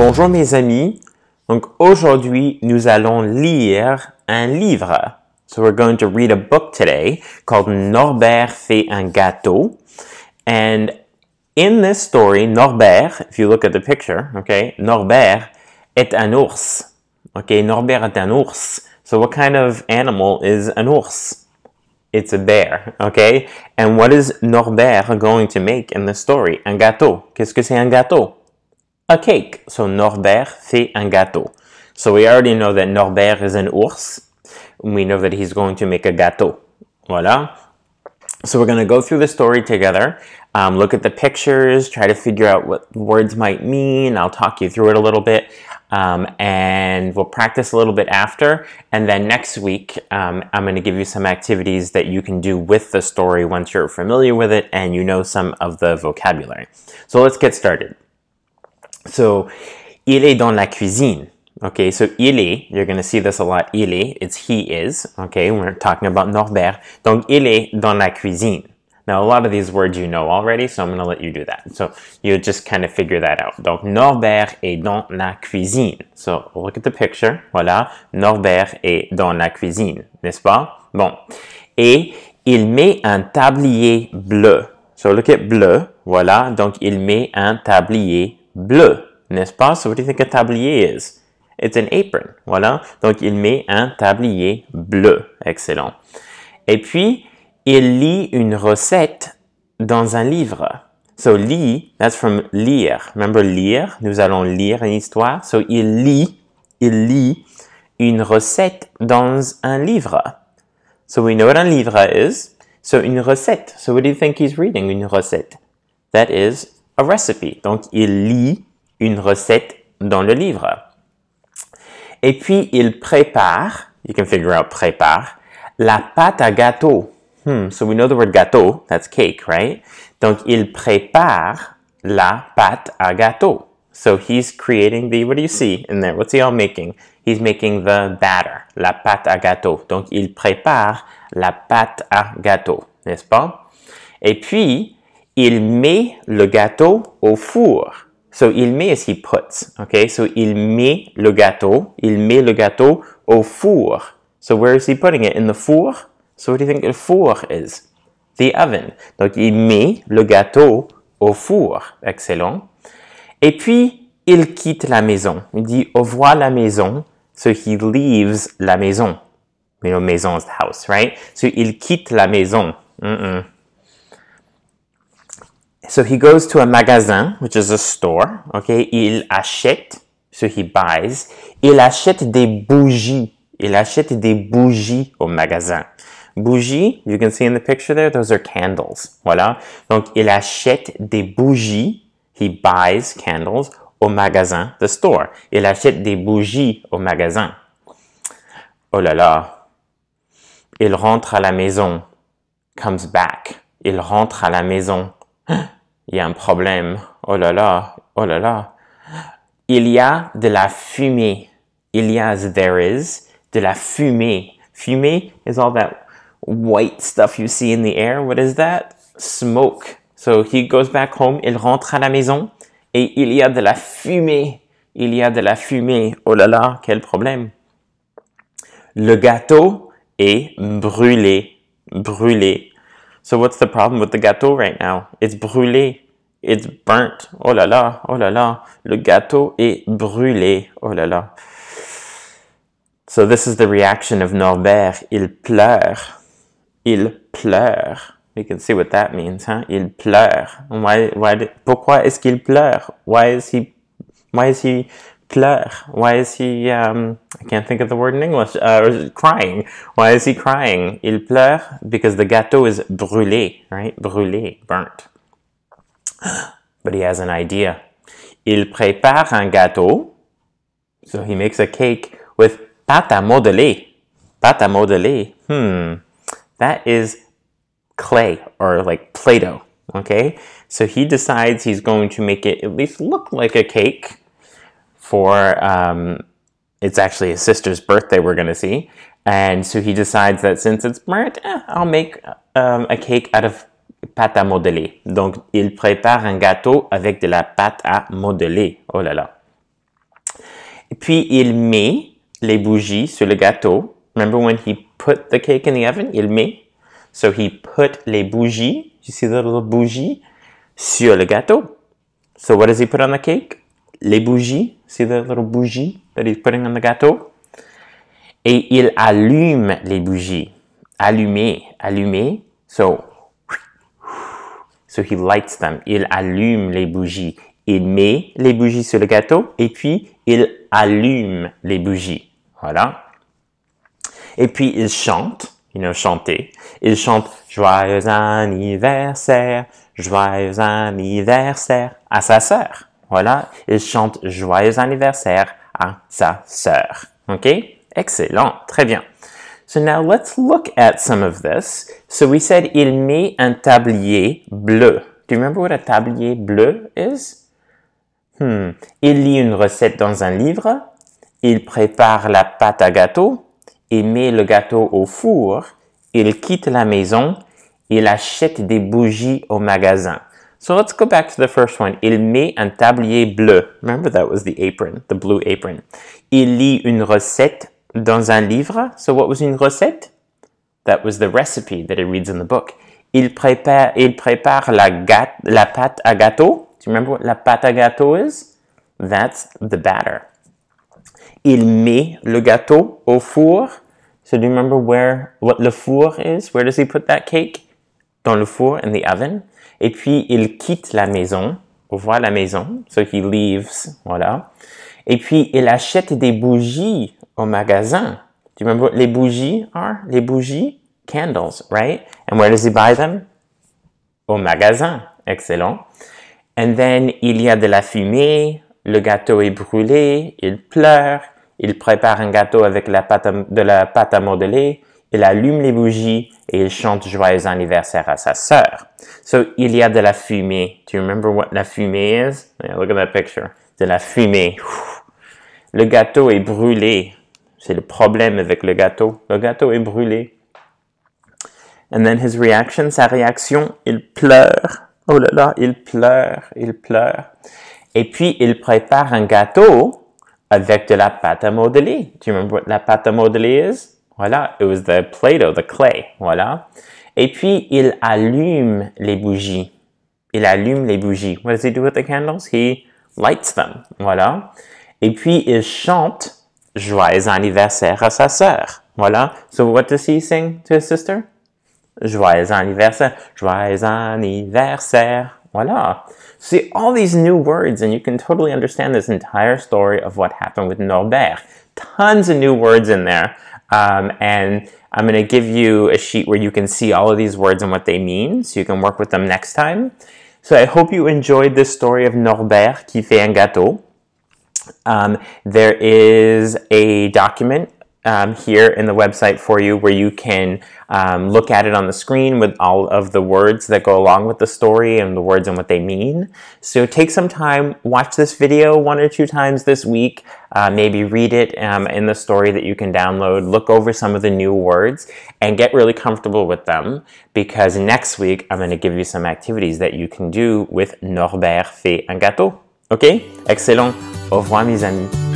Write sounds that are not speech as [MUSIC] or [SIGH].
Bonjour mes amis. Donc aujourd'hui, nous allons lire un livre. So we're going to read a book today called Norbert fait un gâteau. And in this story, Norbert, if you look at the picture, okay, Norbert est un ours. Okay, Norbert est un ours. So what kind of animal is an ours? It's a bear, okay? And what is Norbert going to make in the story? Un gâteau. Qu'est-ce que c'est un gâteau? a cake. So Norbert fait un gâteau. So we already know that Norbert is an ours. We know that he's going to make a gâteau. Voila. So we're going to go through the story together, um, look at the pictures, try to figure out what words might mean. I'll talk you through it a little bit. Um, and we'll practice a little bit after. And then next week, um, I'm going to give you some activities that you can do with the story once you're familiar with it and you know some of the vocabulary. So let's get started. So, il est dans la cuisine. Okay, so il est, you're going to see this a lot, il est, it's he is, okay, we're talking about Norbert. Donc, il est dans la cuisine. Now, a lot of these words you know already, so I'm going to let you do that. So, you just kind of figure that out. Donc, Norbert est dans la cuisine. So, look at the picture, voilà, Norbert est dans la cuisine, n'est-ce pas? Bon, et il met un tablier bleu. So, look at bleu, voilà, donc il met un tablier bleu, n'est-ce pas? So, what do you think a tablier is. It's an apron, voilà. Donc, il met un tablier bleu. Excellent. Et puis, il lit une recette dans un livre. So, lit, that's from lire. Remember, lire, nous allons lire une histoire. So, il lit, il lit une recette dans un livre. So, we know what un livre is. So, une recette. So, what do you think he's reading? Une recette. That is a recipe. Donc, il lit une recette dans le livre. Et puis, il prépare, you can figure out prépare, la pâte à gâteau. Hmm, so we know the word gâteau, that's cake, right? Donc, il prépare la pâte à gâteau. So he's creating the, what do you see in there? What's he all making? He's making the batter, la pâte à gâteau. Donc, il prépare la pâte à gâteau, n'est-ce pas? Et puis, il met le gâteau au four. So, il met is he puts. Okay, so il met le gâteau. Il met le gâteau au four. So, where is he putting it? In the four? So, what do you think the four is? The oven. Donc, il met le gâteau au four. Excellent. Et puis, il quitte la maison. Il dit au revoir la maison. So, he leaves la maison. Mais, la maison is the house, right? So, il quitte la maison. Mm -mm. So he goes to a magasin, which is a store. Okay, il achète. So he buys. Il achète des bougies. Il achète des bougies au magasin. Bougies, you can see in the picture there, those are candles. Voilà. Donc, il achète des bougies. He buys candles au magasin, the store. Il achète des bougies au magasin. Oh là là. Il rentre à la maison. Comes back. Il rentre à la maison. [GASPS] Hein? il y a un problème. Oh là là, oh là là. Il y a de la fumée. Il y a, there is, de la fumée. Fumée is all that white stuff you see in the air. What is that? Smoke. So he goes back home, il rentre à la maison et il y a de la fumée. Il y a de la fumée. Oh là là, quel problème. Le gâteau est brûlé. Brûlé. So what's the problem with the gâteau right now? It's brûlé. It's burnt. Oh là là, oh là là. Le gâteau est brûlé. Oh là là. So this is the reaction of Norbert. Il pleure. Il pleure. We can see what that means, huh? Il pleure. why, pourquoi est-ce qu'il pleure? Why is he, why is he Pleur. Why is he, um, I can't think of the word in English, uh, crying. Why is he crying? Il pleure because the gâteau is brûlé, right? Brûlé, burnt. [GASPS] But he has an idea. Il prépare un gâteau. So he makes a cake with pâte à modeler. Pâte à modeler. Hmm. That is clay or like Play-Doh. Okay. So he decides he's going to make it at least look like a cake for um, it's actually his sister's birthday we're going to see. And so he decides that since it's burnt, eh, I'll make um, a cake out of pâte à modeler. Donc, il prépare un gâteau avec de la pâte à modeler. Oh là là. Et puis, il met les bougies sur le gâteau. Remember when he put the cake in the oven? Il met. So, he put les bougies. You see the little bougie? Sur le gâteau. So, what does he put on the cake? les bougies, c'est little bougies that he's putting on the gâteau. Et il allume les bougies. Allumer, allumer. So, so he lights them. Il allume les bougies. Il met les bougies sur le gâteau et puis il allume les bougies. Voilà. Et puis il chante, il a chanté. Il chante Joyeux anniversaire, joyeux anniversaire à sa sœur. Voilà, il chante joyeux anniversaire à sa sœur. OK? Excellent, très bien. So now let's look at some of this. So we said il met un tablier bleu. Do you remember what a tablier bleu is? Hmm. Il lit une recette dans un livre. Il prépare la pâte à gâteau. Il met le gâteau au four. Il quitte la maison. Il achète des bougies au magasin. So let's go back to the first one. Il met un tablier bleu. Remember that was the apron, the blue apron. Il lit une recette dans un livre. So what was une recette? That was the recipe that he reads in the book. Il prépare, il prépare la, gâte, la pâte à gâteau. Do you remember what la pâte à gâteau is? That's the batter. Il met le gâteau au four. So do you remember where what le four is? Where does he put that cake? dans le four, in the oven. Et puis, il quitte la maison. ouvre voit la maison, so he leaves, voilà. Et puis, il achète des bougies au magasin. Do you remember what les bougies are? Les bougies? Candles, right? And where does he buy them? Au magasin. Excellent. And then, il y a de la fumée, le gâteau est brûlé, il pleure, il prépare un gâteau avec la pâte de la pâte à modeler, il allume les bougies et il chante joyeux anniversaire à sa sœur. So, il y a de la fumée. Do you remember what la fumée is? look at that picture. De la fumée. Le gâteau est brûlé. C'est le problème avec le gâteau. Le gâteau est brûlé. And then his reaction, sa réaction, il pleure. Oh là là, il pleure, il pleure. Et puis, il prépare un gâteau avec de la pâte à modeler. Do you remember what la pâte à modeler is? Voilà, it was the Play-Doh, the clay. Voilà. Et puis, il allume les bougies. Il allume les bougies. What does he do with the candles? He lights them. Voilà. Et puis, il chante Joyeux anniversaire à sa sœur. Voilà. So, what does he sing to his sister? Joyeux anniversaire. Joyeux anniversaire. Voila. See all these new words, and you can totally understand this entire story of what happened with Norbert. Tons of new words in there um, and I'm going to give you a sheet where you can see all of these words and what they mean, so you can work with them next time. So I hope you enjoyed this story of Norbert qui fait un gâteau. Um, there is a document um, here in the website for you where you can um, look at it on the screen with all of the words that go along with the story and the words and what they mean. So take some time, watch this video one or two times this week, uh, maybe read it um, in the story that you can download, look over some of the new words and get really comfortable with them because next week I'm going to give you some activities that you can do with Norbert fait un gâteau. Ok? Excellent. Au revoir mes amis.